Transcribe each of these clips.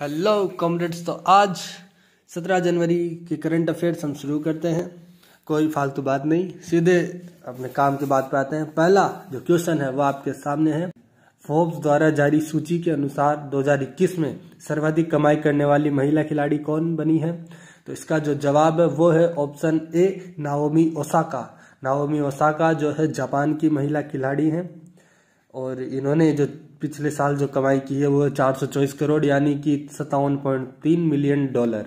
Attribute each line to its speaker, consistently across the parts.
Speaker 1: Hello comrades तो आज सत्रह जनवरी के करंट अफेयर्स हम शुरू करते हैं कोई फालतू बात नहीं सीधे अपने काम के बात पर आते हैं पहला जो क्वेश्चन है वो आपके सामने है फोर्ब्स द्वारा जारी सूची के अनुसार 2021 में सर्वाधिक कमाई करने वाली महिला खिलाड़ी कौन बनी है तो इसका जो जवाब है वो है option A Naomi Osaka Naomi Osaka जो है जापान की महिला खिलाड़ी हैं और इन्होंने जो पिछले साल जो कमाई की है वो चार सौ चौबीस करोड़ यानी कि सत्तावन पॉइंट तीन मिलियन डॉलर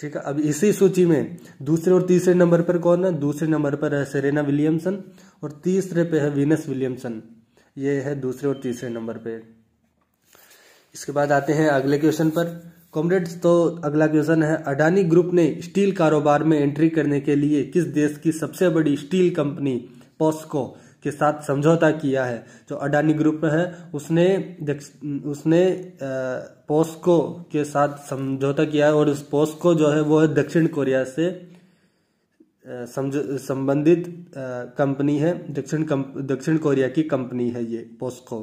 Speaker 1: ठीक है अब इसी सूची में दूसरे और तीसरे नंबर पर कौन है दूसरे नंबर पर है सेरेना विलियमसन और तीसरे पे है वीनस विलियमसन ये है दूसरे और तीसरे नंबर पे इसके बाद आते हैं अगले क्वेश्चन पर कॉमरेड्स तो अगला क्वेश्चन है अडानी ग्रुप ने स्टील कारोबार में एंट्री करने के लिए किस देश की सबसे बड़ी स्टील कंपनी पॉस्को के साथ समझौता किया है जो अडानी ग्रुप है उसने उसने पोस्को के साथ समझौता किया है और उस पोस्को जो है वो है दक्षिण कोरिया से संबंधित कंपनी है दक्षिण दक्षिण कोरिया की कंपनी है ये पोस्को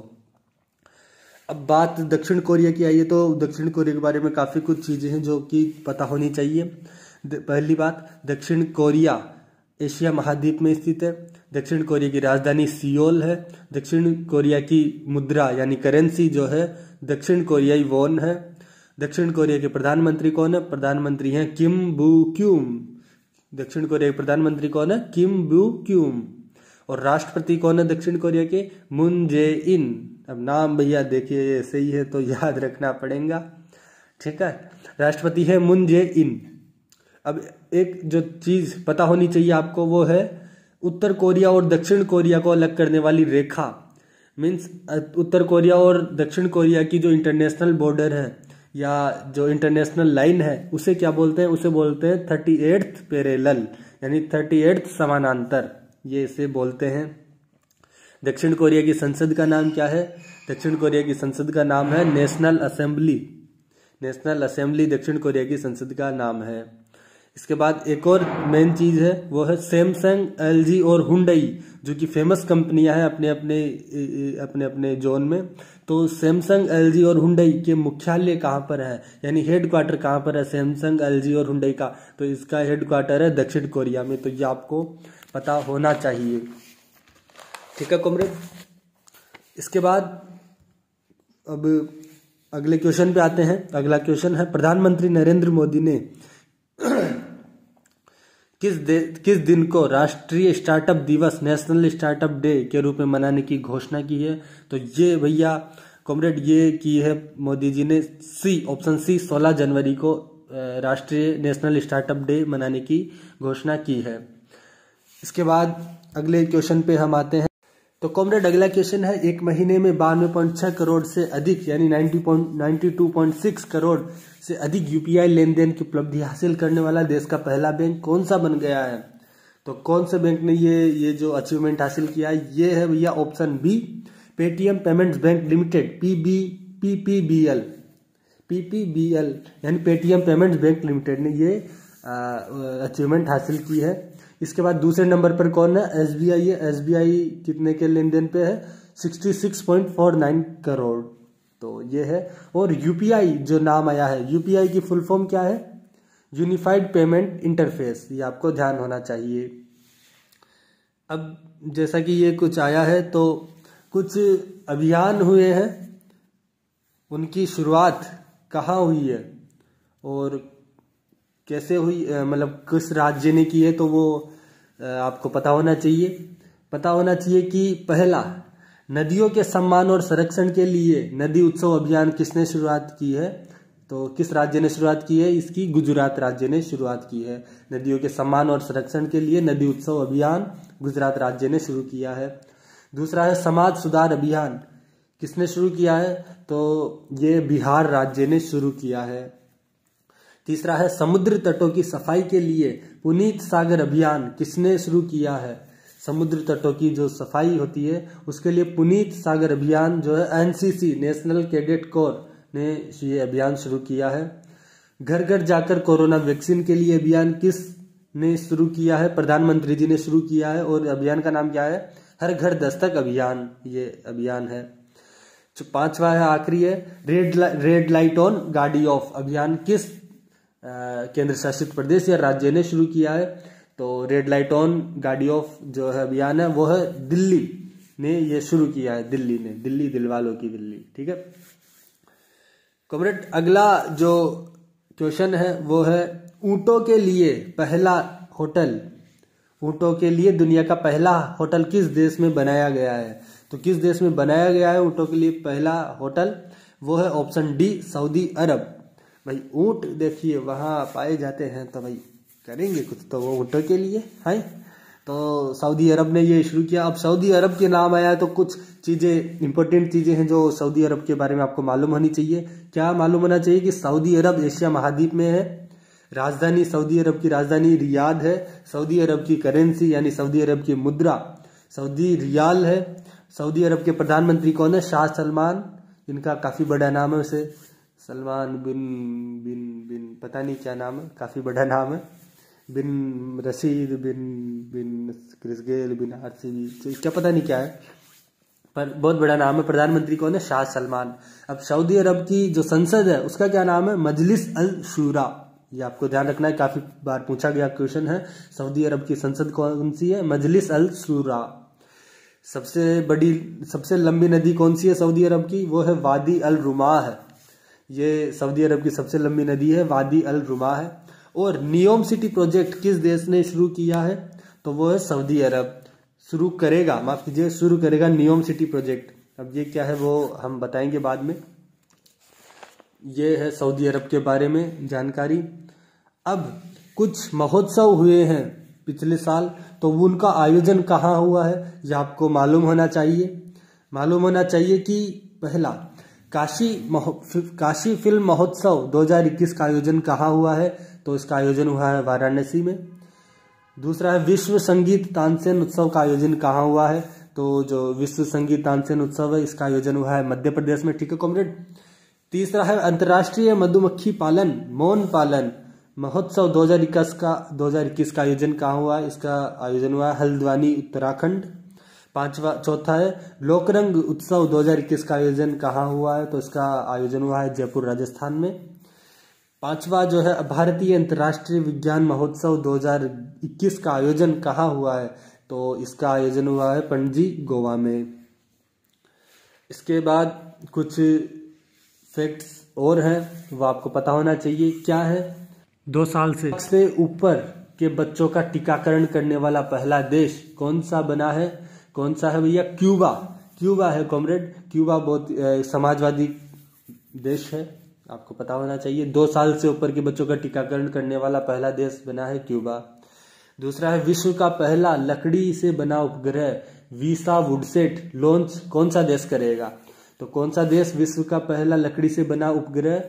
Speaker 1: अब बात दक्षिण कोरिया की आई है तो दक्षिण कोरिया के बारे में काफ़ी कुछ चीज़ें हैं जो कि पता होनी चाहिए पहली बात दक्षिण कोरिया एशिया महाद्वीप में स्थित है दक्षिण कोरिया की राजधानी सियोल है दक्षिण कोरिया की मुद्रा यानी करेंसी जो है दक्षिण कोरियाई वोन है दक्षिण कोरिया के प्रधानमंत्री कौन है प्रधानमंत्री हैं किम बू क्यूम दक्षिण कोरिया के प्रधानमंत्री कौन है किम बू क्यूम और राष्ट्रपति कौन है दक्षिण कोरिया के मुन जे इन अब नाम भैया देखिए ये सही है तो याद रखना पड़ेगा ठीक है राष्ट्रपति है मुन जे इन अब एक जो चीज पता होनी चाहिए आपको वो है उत्तर कोरिया और दक्षिण कोरिया को अलग करने वाली रेखा मीन्स उत्तर कोरिया और दक्षिण कोरिया की जो इंटरनेशनल बॉर्डर है या जो इंटरनेशनल लाइन है उसे क्या बोलते हैं उसे बोलते हैं थर्टी एट्थ पेरेलल यानी थर्टी एट्थ समानांतर ये इसे बोलते हैं दक्षिण कोरिया की संसद का नाम क्या है दक्षिण कोरिया की संसद का नाम है नेशनल असेंबली नेशनल असेंबली दक्षिण कोरिया की संसद का नाम है इसके बाद एक और मेन चीज़ है वो है सैमसंग एल और हुंडई जो कि फेमस कंपनियां हैं अपने अपने अपने अपने जोन में तो सैमसंग एल और हुंडई के मुख्यालय कहाँ पर है यानी हेड क्वार्टर कहाँ पर है सैमसंग एल और हुंडई का तो इसका हेड क्वार्टर है दक्षिण कोरिया में तो ये आपको पता होना चाहिए ठीक है कुमरे इसके बाद अब अगले क्वेश्चन पे आते हैं अगला क्वेश्चन है प्रधानमंत्री नरेंद्र मोदी ने किस दे, किस दिन को राष्ट्रीय स्टार्टअप दिवस नेशनल स्टार्टअप डे के रूप में मनाने की घोषणा की है तो ये भैया कॉमरेड ये की है मोदी जी ने सी ऑप्शन सी 16 जनवरी को राष्ट्रीय नेशनल स्टार्टअप डे मनाने की घोषणा की है इसके बाद अगले क्वेश्चन पे हम आते हैं तो कॉमरेड अगला क्वेश्चन है एक महीने में बानवे पॉइंट छह करोड़ से अधिक यानी ninety point ninety two point six crore से अधिक यूपीआई लेन देन की उपलब्धि हासिल करने वाला देश का पहला बैंक कौन सा बन गया है तो कौन से बैंक ने ये ये जो अचीवमेंट हासिल किया है ये है भैया option B Paytm payments bank limited P B P P B L P P B L यानी पेटीएम पेमेंट्स बैंक लिमिटेड ने ये अचीवमेंट हासिल की है इसके बाद दूसरे नंबर पर कौन है एस बी आई है एस बी आई कितने के लेन देन पे है sixty six point four nine crore तो ये है और यूपीआई जो नाम आया है यू पी आई की फुल फॉर्म क्या है यूनिफाइड पेमेंट इंटरफेस ये आपको ध्यान होना चाहिए अब जैसा कि ये कुछ आया है तो कुछ अभियान हुए हैं उनकी शुरुआत कहाँ हुई है और कैसे हुई मतलब किस राज्य ने की है तो वो आपको पता होना चाहिए पता होना चाहिए कि पहला नदियों के सम्मान और संरक्षण के लिए नदी उत्सव अभियान किसने शुरुआत की है तो किस राज्य ने शुरुआत की है इसकी गुजरात राज्य ने शुरुआत की है नदियों के सम्मान और संरक्षण के लिए नदी उत्सव अभियान गुजरात राज्य ने शुरू किया है दूसरा है समाज सुधार अभियान किसने शुरू किया है तो ये बिहार राज्य ने शुरू किया है तीसरा है समुद्र तटों की सफाई के लिए पुनीत सागर अभियान किसने शुरू किया है समुद्र तटों की जो सफाई होती है उसके लिए पुनीत सागर अभियान जो है एनसीसी नेशनल कैडेट कोर ने ये अभियान शुरू किया है घर घर जाकर कोरोना वैक्सीन के लिए अभियान किस ने शुरू किया है प्रधानमंत्री जी ने शुरू किया है और अभियान का नाम क्या है हर घर दस्तक अभियान ये अभियान है पांचवा है आखिरी है रेड ला, रेड लाइट ऑन गाड़ी ऑफ अभियान किस केंद्र शासित प्रदेश या राज्य ने शुरू किया है तो रेड लाइट ऑन गाड़ी ऑफ जो है अभियान है वो है दिल्ली ने ये शुरू किया है दिल्ली ने दिल्ली दिलवालों की दिल्ली ठीक है कॉमरेड अगला जो क्वेश्चन है वो है ऊंटो के लिए पहला होटल ऊँटों के लिए दुनिया का पहला होटल किस देश में बनाया गया है तो किस देश में बनाया गया है ऊंटो के लिए पहला होटल वो है ऑप्शन डी सऊदी अरब भाई ऊँट देखिए वहाँ पाए जाते हैं तो भाई करेंगे कुछ तो वो ऊँटों के लिए हैं तो सऊदी अरब ने ये शुरू किया अब सऊदी अरब के नाम आया तो कुछ चीज़ें इंपॉर्टेंट चीज़ें हैं जो सऊदी अरब के बारे में आपको मालूम होनी चाहिए क्या मालूम होना चाहिए कि सऊदी अरब एशिया महाद्वीप में है राजधानी सऊदी अरब की राजधानी रियाद है सऊदी अरब की करेंसी यानी सऊदी अरब की मुद्रा सऊदी रियाल है सऊदी अरब के प्रधानमंत्री कौन है शाह सलमान इनका काफ़ी बड़ा नाम है उसे सलमान बिन बिन बिन पता नहीं क्या नाम है काफ़ी बड़ा नाम है बिन रसीद बिन बिन क्रिस गेल बिन आर सी क्या पता नहीं क्या है पर बहुत बड़ा नाम है प्रधानमंत्री कौन है शाह सलमान अब सऊदी अरब की जो संसद है उसका क्या नाम है मजलिस अल शूरा ये आपको ध्यान रखना है काफ़ी बार पूछा गया क्वेश्चन है सऊदी अरब की संसद कौन सी है मजलिस अल शूरा सबसे बड़ी सबसे लंबी नदी कौन सी है सऊदी अरब की वो है वादी अल रुमा है ये सऊदी अरब की सबसे लंबी नदी है वादी अल रुमा है और नियोम सिटी प्रोजेक्ट किस देश ने शुरू किया है तो वो है सऊदी अरब शुरू करेगा माफ कीजिए शुरू करेगा नियोम सिटी प्रोजेक्ट अब ये क्या है वो हम बताएंगे बाद में ये है सऊदी अरब के बारे में जानकारी अब कुछ महोत्सव हुए हैं पिछले साल तो उनका आयोजन कहाँ हुआ है यह आपको मालूम होना चाहिए मालूम होना चाहिए कि पहला काशी काशी फिल्म महोत्सव 2021 का आयोजन कहाँ हुआ है तो इसका आयोजन हुआ है वाराणसी में दूसरा है विश्व संगीत तानसेन उत्सव का आयोजन कहाँ हुआ है तो जो विश्व संगीत तानसेन उत्सव है इसका आयोजन हुआ है मध्य प्रदेश में ठीक है कॉमरेड तीसरा है अंतर्राष्ट्रीय मधुमक्खी पालन मौन पालन महोत्सव दो का दो का आयोजन कहाँ हुआ है इसका आयोजन हुआ है हल्द्वानी उत्तराखंड पांचवा चौथा है लोकरंग उत्सव 2021 का आयोजन कहाँ हुआ है तो इसका आयोजन हुआ है जयपुर राजस्थान में पांचवा जो है भारतीय अंतर्राष्ट्रीय विज्ञान महोत्सव 2021 का आयोजन कहाँ हुआ है तो इसका आयोजन हुआ है पणजी गोवा में इसके बाद कुछ फैक्ट्स और हैं वो आपको पता होना चाहिए क्या है दो साल से से ऊपर के बच्चों का टीकाकरण करने वाला पहला देश कौन सा बना है कौन सा है भैया क्यूबा क्यूबा है कॉमरेड क्यूबा बहुत समाजवादी देश है आपको पता होना चाहिए दो साल से ऊपर के बच्चों का टीकाकरण करने वाला पहला देश बना है क्यूबा दूसरा है विश्व का पहला लकड़ी से बना उपग्रह वीसा वुडसेट लॉन्च कौन सा देश करेगा तो कौन सा देश विश्व का पहला लकड़ी से बना उपग्रह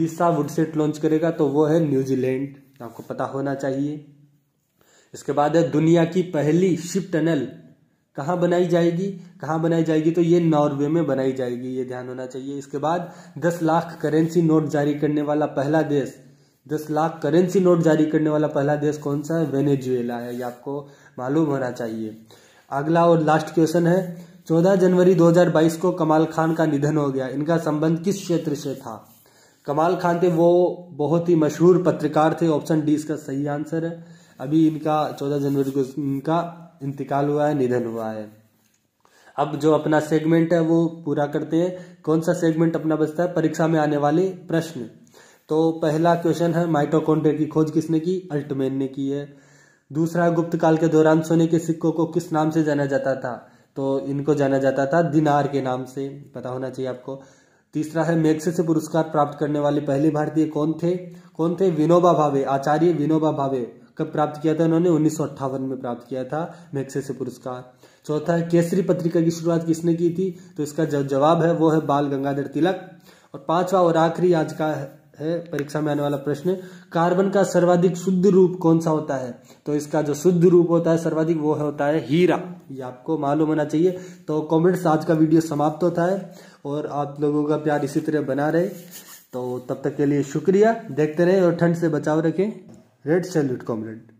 Speaker 1: वीसा वुडसेट लॉन्च करेगा तो वो है न्यूजीलैंड आपको पता होना चाहिए इसके बाद है दुनिया की पहली शिप टनल कहाँ बनाई जाएगी कहाँ बनाई जाएगी तो ये नॉर्वे में बनाई जाएगी ये ध्यान होना चाहिए इसके बाद दस लाख करेंसी नोट जारी करने वाला पहला देश दस लाख करेंसी नोट जारी करने वाला पहला देश कौन सा है वेनेजुएला है ये आपको मालूम होना चाहिए अगला और लास्ट क्वेश्चन है चौदह जनवरी 2022 को कमाल खान का निधन हो गया इनका संबंध किस क्षेत्र से था कमाल खान थे वो बहुत ही मशहूर पत्रकार थे ऑप्शन डी इसका सही आंसर है अभी इनका चौदह जनवरी को इनका इंतकाल हुआ है निधन हुआ है अब जो अपना सेगमेंट है वो पूरा करते हैं कौन सा सेगमेंट अपना बचता है परीक्षा में आने वाले प्रश्न तो पहला क्वेश्चन है माइटोकॉन्ड्रिया की खोज किसने की अल्टमेन ने की है दूसरा गुप्त काल के दौरान सोने के सिक्कों को किस नाम से जाना जाता था तो इनको जाना जाता था दिनार के नाम से पता होना चाहिए आपको तीसरा है मेक्स से पुरस्कार प्राप्त करने वाले पहले भारतीय कौन थे कौन थे विनोबा भावे आचार्य विनोबा भावे कब प्राप्त किया था उन्होंने उन्नीस में प्राप्त किया था से पुरस्कार चौथा है केसरी पत्रिका की शुरुआत किसने की थी तो इसका जो जवाब है वो है बाल गंगाधर तिलक और पांचवा और आखिरी आज का है परीक्षा में आने वाला प्रश्न कार्बन का सर्वाधिक शुद्ध रूप कौन सा होता है तो इसका जो शुद्ध रूप होता है सर्वाधिक वो होता है हीरा ये आपको मालूम होना चाहिए तो कॉमेंट्स आज का वीडियो समाप्त होता है और आप लोगों का प्यार इसी तरह बना रहे तो तब तक के लिए शुक्रिया देखते रहे और ठंड से बचाव रखें Red salute, comrade.